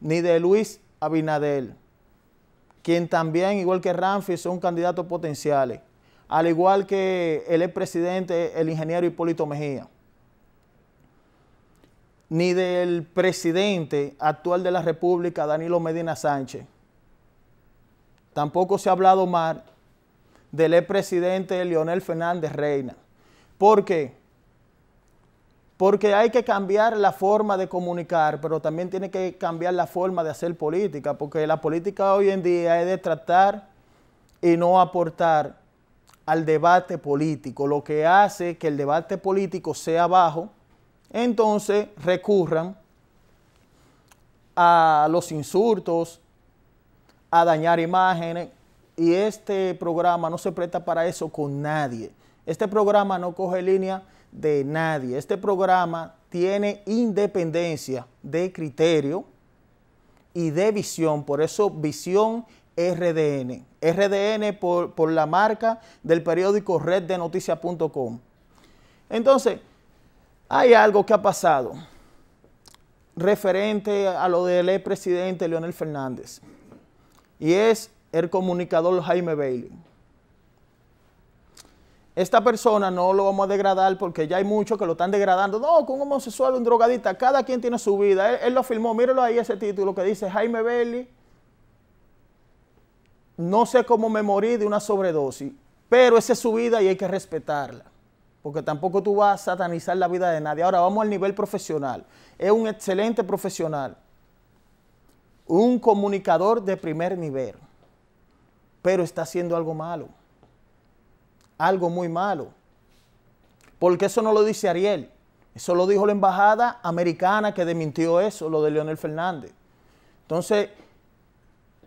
ni de Luis Abinadel, quien también, igual que Ramfi, son candidatos potenciales, al igual que el expresidente, el ingeniero Hipólito Mejía, ni del presidente actual de la República, Danilo Medina Sánchez. Tampoco se ha hablado mal del expresidente Leonel Fernández Reina. ¿Por qué? porque hay que cambiar la forma de comunicar, pero también tiene que cambiar la forma de hacer política, porque la política hoy en día es de tratar y no aportar al debate político, lo que hace que el debate político sea bajo, entonces recurran a los insultos, a dañar imágenes, y este programa no se presta para eso con nadie. Este programa no coge línea de nadie. Este programa tiene independencia de criterio y de visión, por eso visión RDN. RDN por, la marca del periódico reddenoticias.com. Entonces, hay algo que ha pasado referente a lo del expresidente presidente Leonel Fernández y es el comunicador Jaime Bailey esta persona no lo vamos a degradar porque ya hay muchos que lo están degradando. No, con un homosexual, un drogadita, cada quien tiene su vida. Él, lo filmó, Mírelo ahí ese título que dice Jaime Belli. No sé cómo me morí de una sobredosis, pero esa es su vida y hay que respetarla. Porque tampoco tú vas a satanizar la vida de nadie. Ahora vamos al nivel profesional. Es un excelente profesional. Un comunicador de primer nivel. Pero está haciendo algo malo algo muy malo. Porque eso no lo dice Ariel. Eso lo dijo la embajada americana que demintió eso, lo de Leonel Fernández. Entonces,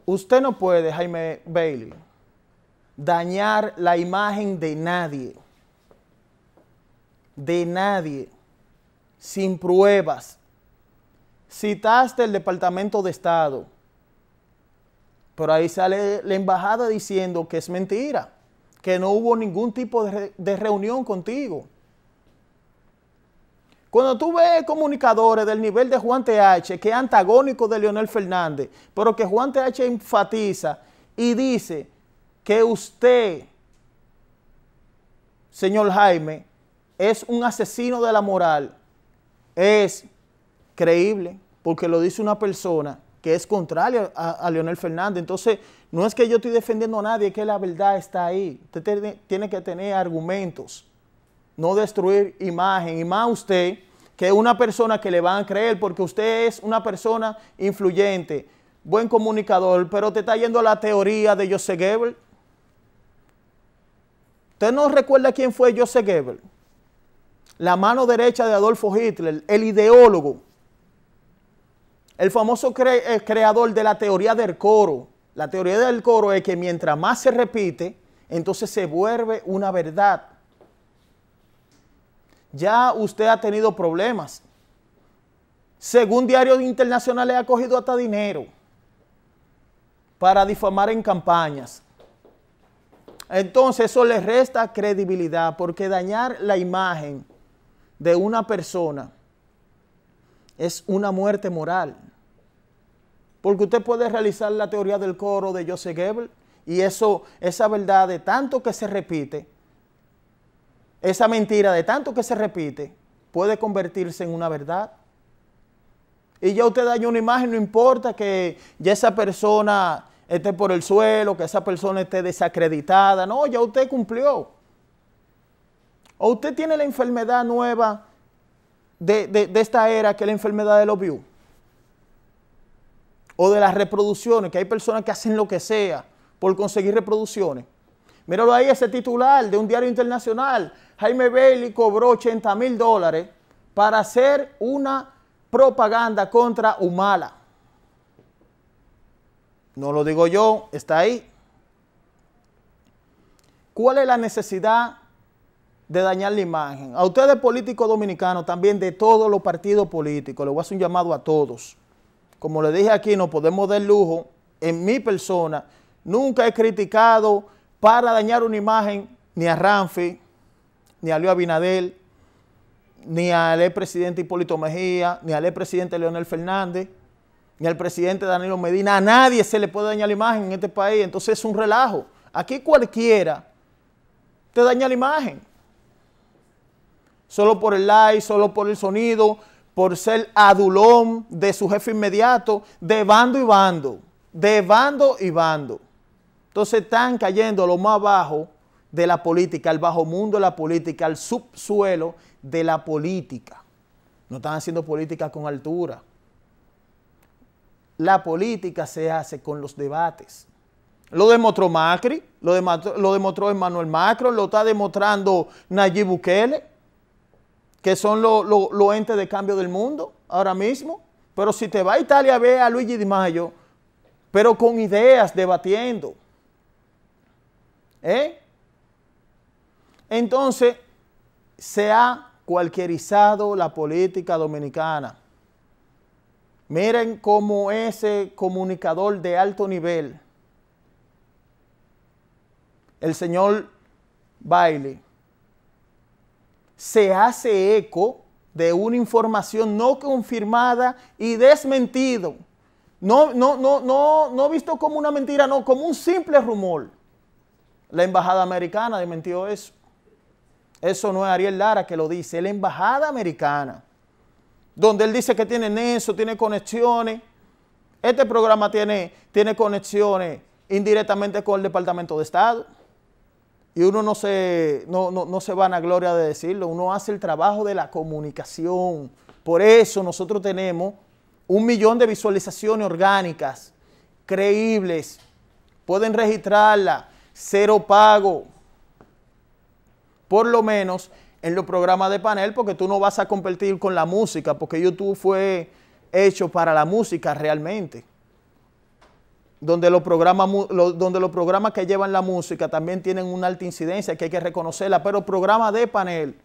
usted no puede, Jaime Bailey, dañar la imagen de nadie. De nadie. Sin pruebas. Citaste el Departamento de Estado. Pero ahí sale la embajada diciendo que es mentira que no hubo ningún tipo de, reunión contigo. Cuando tú ves comunicadores del nivel de Juan TH, que es antagónico de Leonel Fernández, pero que Juan TH enfatiza y dice que usted, señor Jaime, es un asesino de la moral, es creíble, porque lo dice una persona que es contrario a, Leonel Fernández. Entonces, no es que yo estoy defendiendo a nadie, es que la verdad está ahí. Usted tiene, que tener argumentos, no destruir imagen. Y más usted, que es una persona que le van a creer, porque usted es una persona influyente, buen comunicador, pero te está yendo a la teoría de Joseph Goebbels. ¿Usted no recuerda quién fue Joseph Goebbels? La mano derecha de Adolfo Hitler, el ideólogo. El famoso eh, creador de la teoría del coro. La teoría del coro es que mientras más se repite, entonces se vuelve una verdad. Ya usted ha tenido problemas. Según diarios internacionales ha cogido hasta dinero para difamar en campañas. Entonces eso le resta credibilidad porque dañar la imagen de una persona es una muerte moral. Porque usted puede realizar la teoría del coro de Joseph Goebbels y eso, esa verdad de tanto que se repite, esa mentira de tanto que se repite, puede convertirse en una verdad. Y ya usted da una imagen, no importa que ya esa persona esté por el suelo, que esa persona esté desacreditada, no, ya usted cumplió. O usted tiene la enfermedad nueva de, esta era que es la enfermedad de los views o de las reproducciones, que hay personas que hacen lo que sea por conseguir reproducciones. Míralo ahí, ese titular de un diario internacional. Jaime Bailey cobró 80 mil dólares para hacer una propaganda contra Humala. No lo digo yo, está ahí. ¿Cuál es la necesidad de dañar la imagen. A ustedes políticos dominicanos, también de todos los partidos políticos, les voy a hacer un llamado a todos. Como les dije aquí, no podemos dar lujo. En mi persona, nunca he criticado para dañar una imagen ni a Ramfi, ni a Luis Abinadel, ni al expresidente Hipólito Mejía, ni al expresidente Leonel Fernández, ni al presidente Danilo Medina. A nadie se le puede dañar la imagen en este país. Entonces es un relajo. Aquí cualquiera te daña la imagen solo por el like, solo por el sonido, por ser adulón de su jefe inmediato, de bando y bando, de bando y bando. Entonces están cayendo lo más bajo de la política, al bajo mundo de la política, al subsuelo de la política. No están haciendo política con altura. La política se hace con los debates. Lo demostró Macri, lo demostró, lo demostró Emmanuel Macron, lo está demostrando Nayib Bukele que son los entes de cambio del mundo ahora mismo. Pero si te va a Italia, ve a Luigi Di Maio, pero con ideas, debatiendo. ¿Eh? Entonces, se ha cualquierizado la política dominicana. Miren cómo ese comunicador de alto nivel, el señor Bailey, se hace eco de una información no confirmada y desmentido. No, no, visto como una mentira, no, como un simple rumor. La embajada americana desmentió eso. Eso no es Ariel Lara que lo dice, es la embajada americana. Donde él dice que tienen eso, tiene conexiones. Este programa tiene, tiene conexiones indirectamente con el Departamento de Estado y uno no se, no, no, no se van a gloria de decirlo, uno hace el trabajo de la comunicación. Por eso nosotros tenemos un millón de visualizaciones orgánicas, creíbles, pueden registrarla, cero pago, por lo menos en los programas de panel, porque tú no vas a competir con la música, porque YouTube fue hecho para la música realmente donde los programas, donde los programas que llevan la música también tienen una alta incidencia que hay que reconocerla, pero programa de panel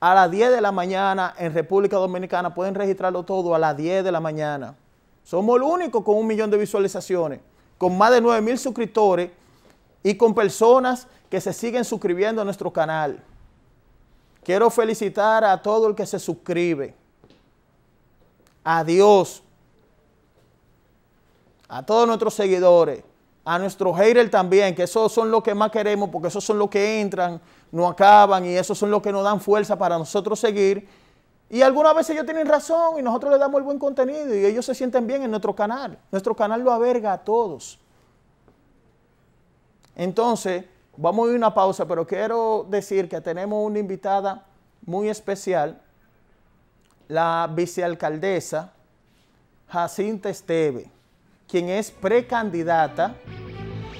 a las 10 de la mañana en República Dominicana, pueden registrarlo todo a las 10 de la mañana. Somos el único con un millón de visualizaciones, con más de 9 mil suscriptores y con personas que se siguen suscribiendo a nuestro canal. Quiero felicitar a todo el que se suscribe. Adiós a todos nuestros seguidores, a nuestros haters también, que esos son los que más queremos, porque esos son los que entran, no acaban y esos son los que nos dan fuerza para nosotros seguir. Y algunas veces ellos tienen razón y nosotros les damos el buen contenido y ellos se sienten bien en nuestro canal. Nuestro canal lo averga a todos. Entonces, vamos a ir a una pausa, pero quiero decir que tenemos una invitada muy especial, la vicealcaldesa Jacinta Esteve quien es precandidata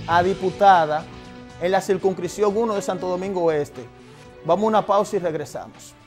a diputada en la circunscripción 1 de Santo Domingo Oeste. Vamos a una pausa y regresamos.